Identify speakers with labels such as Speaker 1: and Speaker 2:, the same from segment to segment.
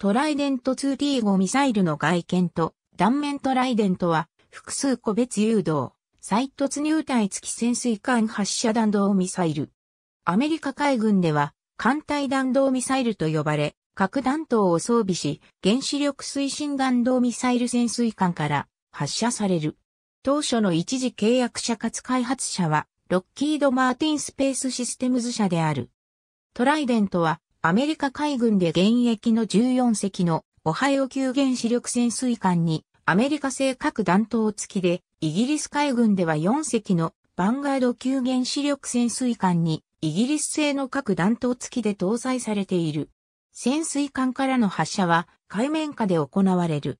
Speaker 1: トライデント 2T5 ミサイルの外見と断面トライデントは複数個別誘導、再突入体付き潜水艦発射弾道ミサイル。アメリカ海軍では艦隊弾道ミサイルと呼ばれ、核弾頭を装備し、原子力推進弾道ミサイル潜水艦から発射される。当初の一時契約者かつ開発者は、ロッキード・マーティン・スペース・システムズ社である。トライデントは、アメリカ海軍で現役の14隻のオハイオ級原子力潜水艦にアメリカ製核弾頭付きで、イギリス海軍では4隻のヴァンガード級原子力潜水艦にイギリス製の核弾頭付きで搭載されている。潜水艦からの発射は海面下で行われる。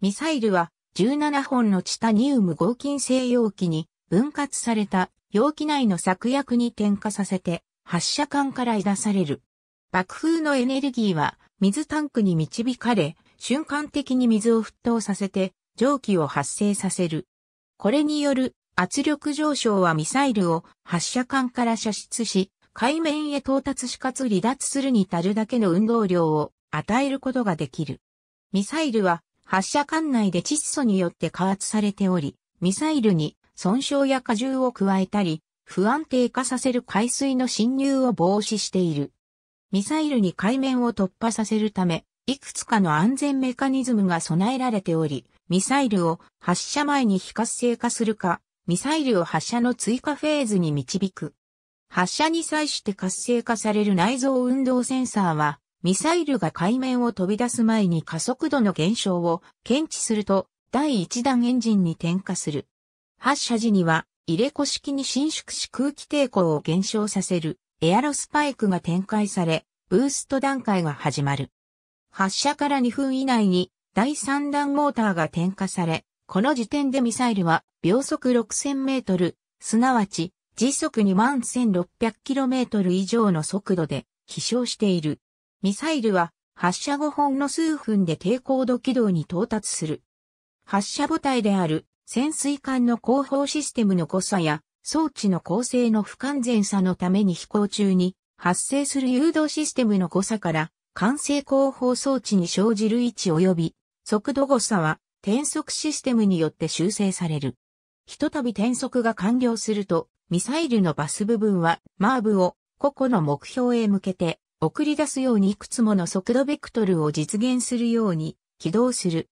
Speaker 1: ミサイルは17本のチタニウム合金製容器に分割された容器内の作薬に点火させて発射管から出される。爆風のエネルギーは水タンクに導かれ、瞬間的に水を沸騰させて蒸気を発生させる。これによる圧力上昇はミサイルを発射管から射出し、海面へ到達しかつ離脱するに足るだけの運動量を与えることができる。ミサイルは発射管内で窒素によって加圧されており、ミサイルに損傷や荷重を加えたり、不安定化させる海水の侵入を防止している。ミサイルに海面を突破させるため、いくつかの安全メカニズムが備えられており、ミサイルを発射前に非活性化するか、ミサイルを発射の追加フェーズに導く。発射に際して活性化される内蔵運動センサーは、ミサイルが海面を飛び出す前に加速度の減少を検知すると、第1弾エンジンに点火する。発射時には、入れ子式に伸縮し空気抵抗を減少させるエアロスパイクが展開され、ブースト段階が始まる。発射から2分以内に第3弾モーターが点火され、この時点でミサイルは秒速6000メートル、すなわち時速2万1600キロメートル以上の速度で飛翔している。ミサイルは発射後ほんの数分で低高度軌道に到達する。発射母体である潜水艦の後方システムの誤差や装置の構成の不完全さのために飛行中に発生する誘導システムの誤差から完成後方装置に生じる位置及び速度誤差は転速システムによって修正される。ひとたび転速が完了するとミサイルのバス部分はマーブを個々の目標へ向けて送り出すようにいくつもの速度ベクトルを実現するように起動する。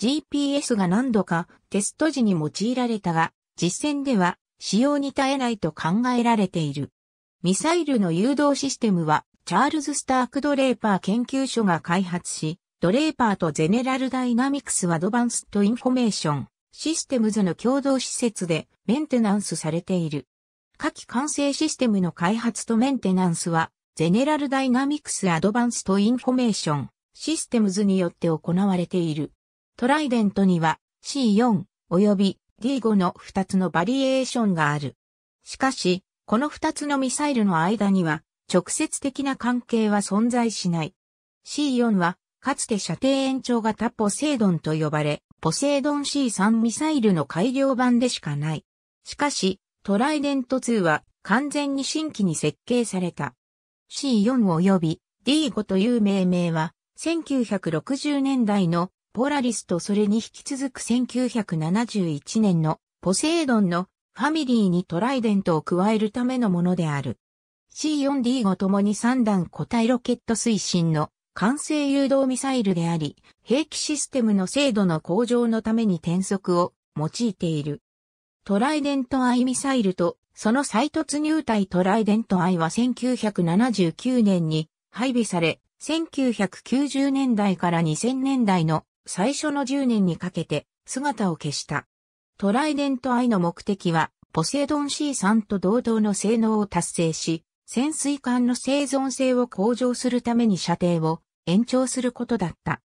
Speaker 1: GPS が何度かテスト時に用いられたが、実戦では使用に耐えないと考えられている。ミサイルの誘導システムは、チャールズ・スターク・ドレーパー研究所が開発し、ドレーパーとゼネラルダイナミクス・アドバンスト・インフォメーション、システムズの共同施設でメンテナンスされている。下記完成システムの開発とメンテナンスは、ゼネラルダイナミクス・アドバンスト・インフォメーション、システムズによって行われている。トライデントには C4 及び D5 の2つのバリエーションがある。しかし、この2つのミサイルの間には直接的な関係は存在しない。C4 は、かつて射程延長型ポセイドンと呼ばれ、ポセイドン C3 ミサイルの改良版でしかない。しかし、トライデント2は完全に新規に設計された。C4 及び D5 という命名は、1960年代のポラリスとそれに引き続く1971年のポセイドンのファミリーにトライデントを加えるためのものである。C4D 5ともに3段固体ロケット推進の完成誘導ミサイルであり、兵器システムの精度の向上のために転速を用いている。トライデント I ミサイルとその再突入隊トライデント I は1979年に配備され、1990年代から2000年代の最初の10年にかけて姿を消した。トライデント愛の目的は、ポセイドン C3 と同等の性能を達成し、潜水艦の生存性を向上するために射程を延長することだった。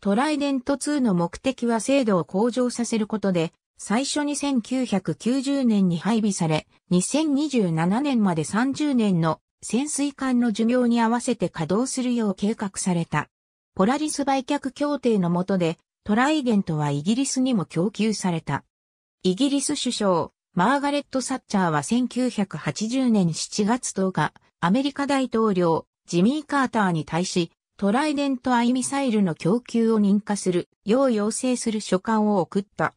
Speaker 1: トライデント2の目的は精度を向上させることで、最初に1990年に配備され、2027年まで30年の潜水艦の寿命に合わせて稼働するよう計画された。ポラリス売却協定の下で、トライデントはイギリスにも供給された。イギリス首相、マーガレット・サッチャーは1980年7月10日、アメリカ大統領、ジミー・カーターに対し、トライデント・アイミサイルの供給を認可する、よう要請する書簡を送った。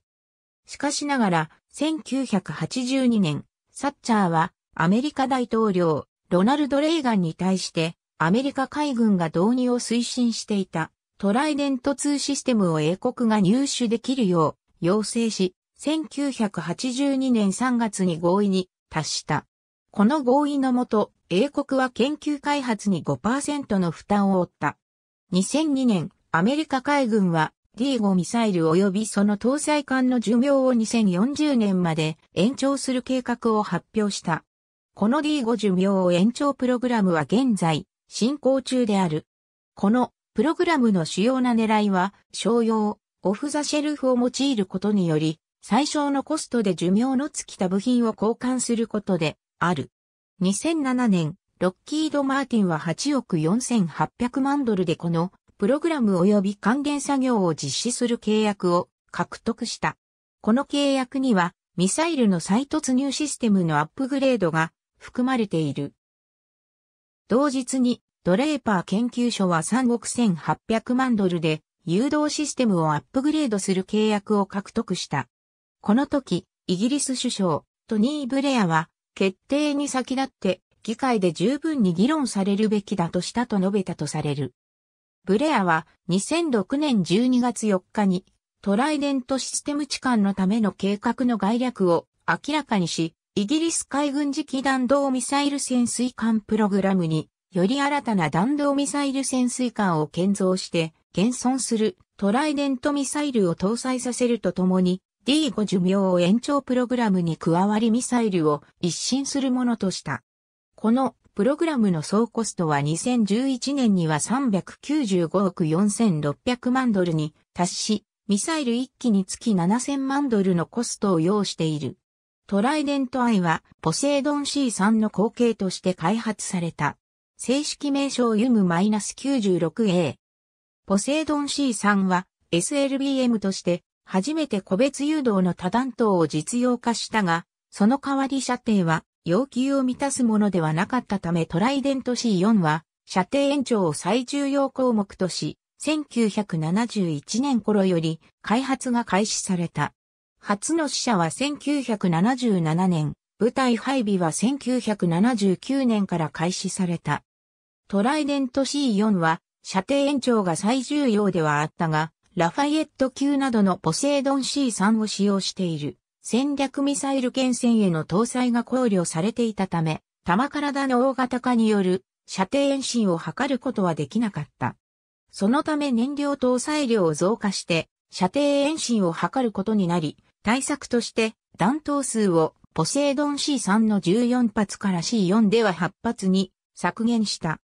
Speaker 1: しかしながら、1982年、サッチャーは、アメリカ大統領、ロナルド・レーガンに対して、アメリカ海軍が導入を推進していたトライデント2システムを英国が入手できるよう要請し、1982年3月に合意に達した。この合意のもと、英国は研究開発に5%の負担を負った。2002年、アメリカ海軍は D5 ミサイル及びその搭載艦の寿命を2040年まで延長する計画を発表した。この D5 寿命を延長プログラムは現在、進行中である。このプログラムの主要な狙いは、商用、オフザシェルフを用いることにより、最小のコストで寿命の尽きた部品を交換することである。2007年、ロッキード・マーティンは8億4800万ドルでこのプログラム及び還元作業を実施する契約を獲得した。この契約にはミサイルの再突入システムのアップグレードが含まれている。同日に、ドレーパー研究所は3億1800万ドルで、誘導システムをアップグレードする契約を獲得した。この時、イギリス首相、トニー・ブレアは、決定に先立って、議会で十分に議論されるべきだとしたと述べたとされる。ブレアは2006年12月4日にトライデントシステム置換のための計画の概略を明らかにし、イギリス海軍次期弾道ミサイル潜水艦プログラムに、より新たな弾道ミサイル潜水艦を建造して、現存するトライデントミサイルを搭載させるとともに、D5 寿命を延長プログラムに加わりミサイルを一新するものとした。このプログラムの総コストは2011年には395億4600万ドルに達し、ミサイル1機につき7000万ドルのコストを要している。トライデント I はポセイドン C3 の後継として開発された。正式名称ユ u m 9 6 a ポセイドン C3 は SLBM として初めて個別誘導の多弾頭を実用化したが、その代わり射程は要求を満たすものではなかったためトライデント C4 は射程延長を最重要項目とし、1971年頃より開発が開始された。初の死者は1977年、部隊配備は1979年から開始された。トライデント C4 は、射程延長が最重要ではあったが、ラファイエット級などのポセイドン C3 を使用している。戦略ミサイル艦船への搭載が考慮されていたため、弾体の大型化による射程延伸を図ることはできなかった。そのため燃料搭載量を増加して、射程延伸を図ることになり、対策として、弾頭数をポセイドン C3 の14発から C4 では8発に削減した。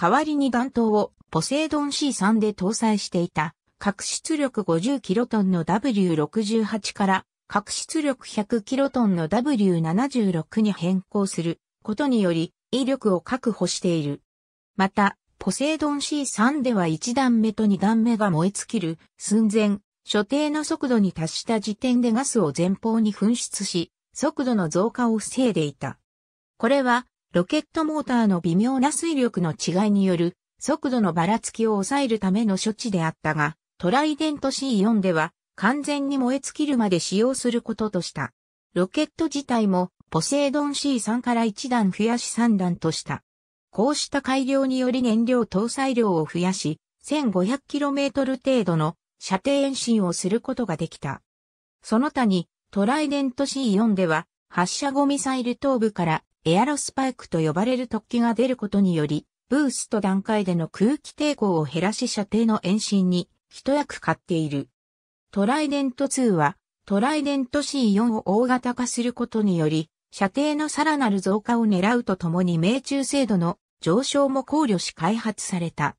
Speaker 1: 代わりに弾頭をポセイドン C3 で搭載していた、核出力5 0トンの W68 から、核出力1 0 0トンの W76 に変更することにより、威力を確保している。また、ポセイドン C3 では1段目と2段目が燃え尽きる寸前所定の速度に達した時点でガスを前方に噴出し、速度の増加を防いでいた。これは、ロケットモーターの微妙な水力の違いによる速度のばらつきを抑えるための処置であったが、トライデント C4 では完全に燃え尽きるまで使用することとした。ロケット自体もポセイドン C3 から1段増やし3段とした。こうした改良により燃料搭載量を増やし、1500km 程度の射程延伸をすることができた。その他に、トライデント C4 では、発射後ミサイル頭部からエアロスパイクと呼ばれる突起が出ることにより、ブースト段階での空気抵抗を減らし射程の延伸に一役買っている。トライデント2は、トライデント C4 を大型化することにより、射程のさらなる増加を狙うとともに命中精度の上昇も考慮し開発された。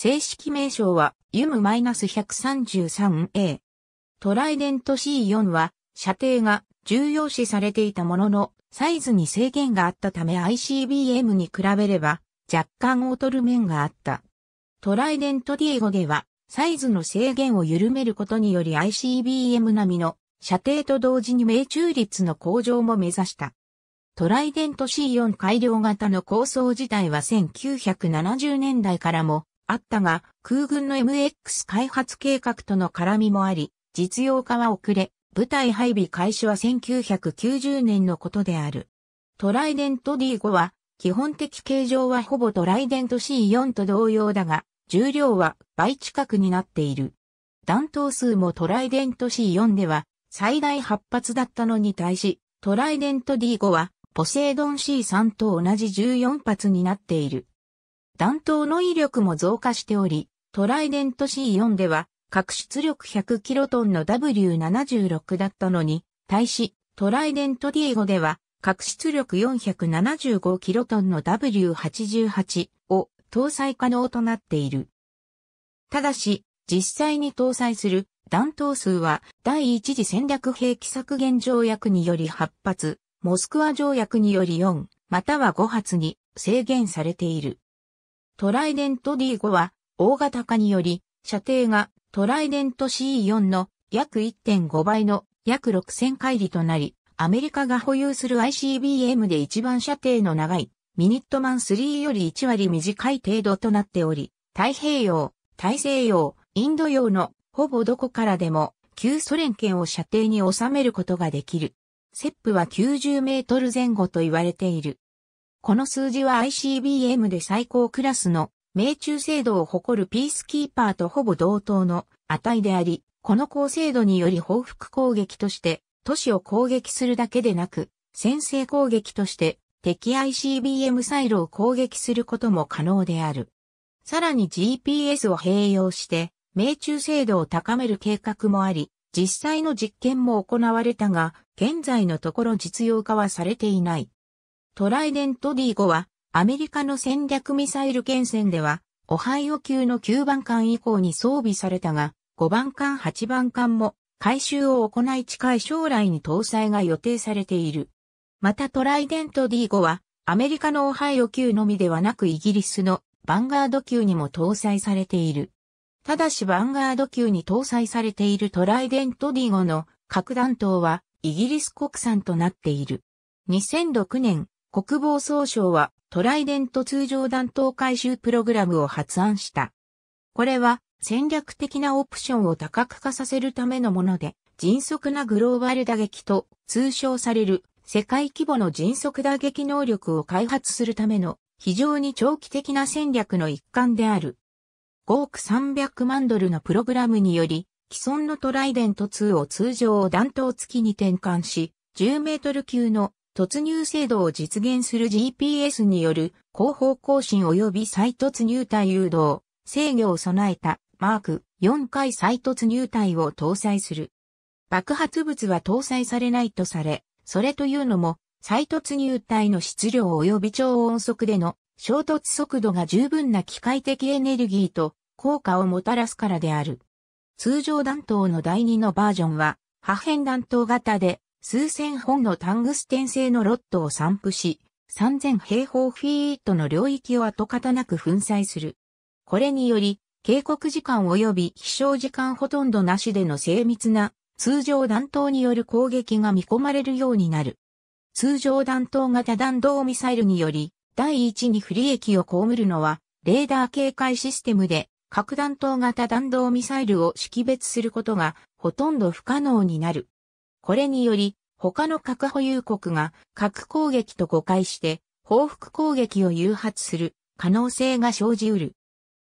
Speaker 1: 正式名称は、ユム -133A。トライデント C4 は、射程が重要視されていたものの、サイズに制限があったため ICBM に比べれば、若干劣る面があった。トライデント D5 では、サイズの制限を緩めることにより ICBM 並みの射程と同時に命中率の向上も目指した。トライデント C4 改良型の構想自体は1970年代からもあったが、空軍の MX 開発計画との絡みもあり、実用化は遅れ、部隊配備開始は1990年のことである。トライデント D5 は、基本的形状はほぼトライデント C4 と同様だが、重量は倍近くになっている。弾頭数もトライデント C4 では最大8発だったのに対し、トライデント D5 はポセイドン C3 と同じ14発になっている。弾頭の威力も増加しており、トライデント C4 では、核出力1 0 0トンの W76 だったのに、対し、トライデント D5 では、核出力4 7 5トンの W88 を搭載可能となっている。ただし、実際に搭載する弾頭数は第一次戦略兵器削減条約により8発、モスクワ条約により4、または5発に制限されている。トライデント D5 は大型化により射程がトライデント C4 の約1.5倍の約6000回里となり、アメリカが保有する ICBM で一番射程の長いミニットマン3より1割短い程度となっており、太平洋、大西洋、インド洋のほぼどこからでも旧ソ連圏を射程に収めることができる。セップは90メートル前後と言われている。この数字は ICBM で最高クラスの命中精度を誇るピースキーパーとほぼ同等の値であり、この高精度により報復攻撃として都市を攻撃するだけでなく、先制攻撃として敵 ICBM サイロを攻撃することも可能である。さらに GPS を併用して命中精度を高める計画もあり、実際の実験も行われたが、現在のところ実用化はされていない。トライデント D5 は、アメリカの戦略ミサイル艦船では、オハイオ級の9番艦以降に装備されたが、5番艦8番艦も回収を行い近い将来に搭載が予定されている。またトライデント D5 は、アメリカのオハイオ級のみではなくイギリスのバンガード級にも搭載されている。ただしバンガード級に搭載されているトライデント D5 の核弾頭はイギリス国産となっている。2006年、国防総省はトライデント通常弾頭回収プログラムを発案した。これは戦略的なオプションを多角化させるためのもので、迅速なグローバル打撃と通称される世界規模の迅速打撃能力を開発するための非常に長期的な戦略の一環である。5億300万ドルのプログラムにより、既存のトライデント2を通常弾頭付きに転換し、10メートル級の突入制度を実現する GPS による後方更新及び再突入隊誘導、制御を備えたマーク4回再突入隊を搭載する。爆発物は搭載されないとされ、それというのも再突入隊の質量及び超音速での衝突速度が十分な機械的エネルギーと効果をもたらすからである。通常弾頭の第2のバージョンは破片弾頭型で数千本のタングステン製のロットを散布し、3000平方フィートの領域を跡形なく粉砕する。これにより、警告時間及び飛翔時間ほとんどなしでの精密な通常弾頭による攻撃が見込まれるようになる。通常弾頭型弾道ミサイルにより、第一に不利益を被るのは、レーダー警戒システムで、核弾頭型弾道ミサイルを識別することが、ほとんど不可能になる。これにより、他の核保有国が核攻撃と誤解して報復攻撃を誘発する可能性が生じうる。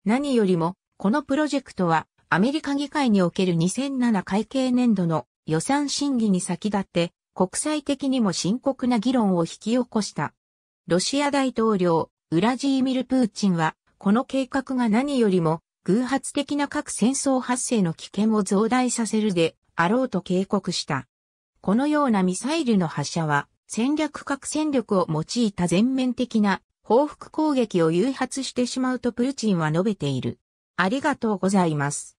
Speaker 1: 何よりも、このプロジェクトはアメリカ議会における2007会計年度の予算審議に先立って国際的にも深刻な議論を引き起こした。ロシア大統領、ウラジーミル・プーチンは、この計画が何よりも偶発的な核戦争発生の危険を増大させるであろうと警告した。このようなミサイルの発射は戦略核戦力を用いた全面的な報復攻撃を誘発してしまうとプーチンは述べている。ありがとうございます。